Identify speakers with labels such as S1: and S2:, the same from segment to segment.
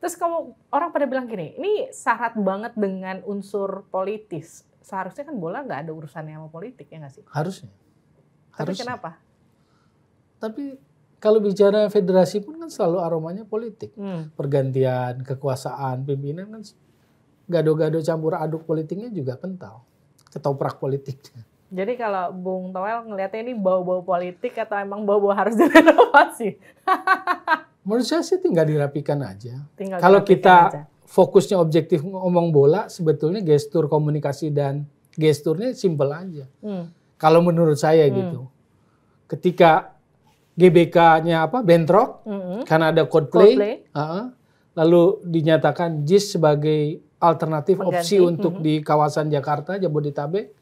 S1: Terus kalau orang pada bilang gini, ini syarat banget dengan unsur politis. Seharusnya kan bola nggak ada urusannya sama politik ya nggak sih? Harusnya. Tapi kenapa?
S2: Tapi kalau bicara federasi pun kan selalu aromanya politik. Hmm. Pergantian kekuasaan pimpinan kan gado-gado campur aduk politiknya juga kental. Ketoprak politiknya.
S1: Jadi kalau Bung Toel ngelihatnya ini bau-bau politik atau emang bau-bau harus direnovasi?
S2: Menurut saya sih tinggal dirapikan aja.
S1: Tinggal Kalau kita aja.
S2: fokusnya objektif ngomong bola, sebetulnya gestur komunikasi dan gesturnya simpel aja. Hmm. Kalau menurut saya hmm. gitu. Ketika GBK-nya apa bentrok hmm. karena ada Coldplay, Coldplay. Uh, lalu dinyatakan JIS sebagai alternatif Mengganti. opsi untuk hmm. di kawasan Jakarta Jabodetabek.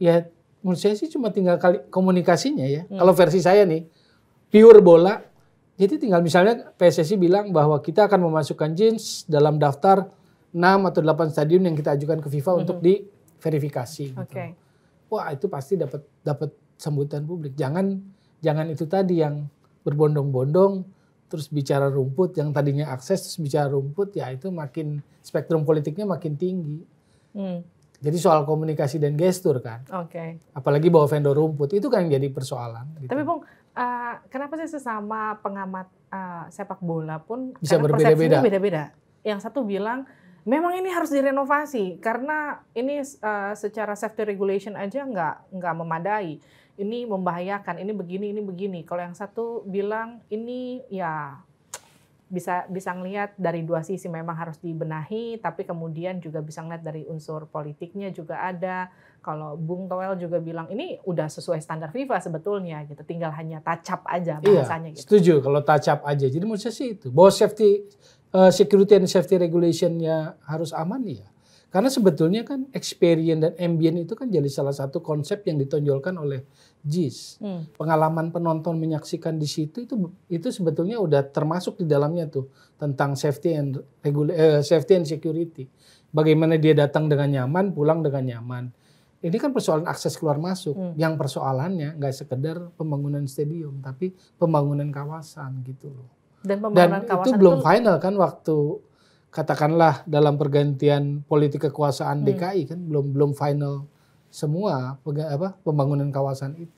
S2: Ya menurut saya sih cuma tinggal kali komunikasinya ya. Hmm. Kalau versi saya nih pure bola jadi tinggal misalnya PSSI bilang bahwa kita akan memasukkan jeans dalam daftar 6 atau 8 stadion yang kita ajukan ke FIFA mm -hmm. untuk mm-hmm. diverifikasi gitu. Okay. Wah, itu pasti dapat dapat sambutan publik. Jangan jangan itu tadi yang berbondong-bondong terus bicara rumput yang tadinya akses terus bicara rumput ya itu makin spektrum politiknya makin tinggi. Hmm. Jadi soal komunikasi dan gestur kan. Oke. Okay. Apalagi bawa vendor rumput itu kan jadi persoalan. Gitu. Tapi
S1: Bung, uh, kenapa sih sesama pengamat uh, sepak bola pun bisa berbeda-beda? beda Yang satu bilang memang ini harus direnovasi karena ini uh, secara safety regulation aja nggak nggak memadai. Ini membahayakan, ini begini, ini begini. Kalau yang satu bilang ini ya bisa bisa ngelihat dari dua sisi memang harus dibenahi tapi kemudian juga bisa ngelihat dari unsur politiknya juga ada kalau Bung Toel juga bilang ini udah sesuai standar FIFA sebetulnya gitu tinggal hanya tacap aja iya, bahasanya iya, gitu.
S2: setuju kalau tacap aja jadi maksudnya sih itu bahwa safety uh, security and safety regulationnya harus aman ya karena sebetulnya kan experience dan ambient itu kan jadi salah satu konsep yang ditonjolkan oleh JIS. Hmm. Pengalaman penonton menyaksikan di situ itu itu sebetulnya udah termasuk di dalamnya tuh tentang safety and regula eh, safety and security. Bagaimana dia datang dengan nyaman, pulang dengan nyaman. Ini kan persoalan akses keluar masuk. Hmm. Yang persoalannya nggak sekedar pembangunan stadium, tapi pembangunan kawasan gitu loh.
S1: Dan pembangunan Dan kawasan itu belum final
S2: kan waktu katakanlah dalam pergantian politik kekuasaan hmm. DKI kan belum belum final semua apa pembangunan kawasan itu.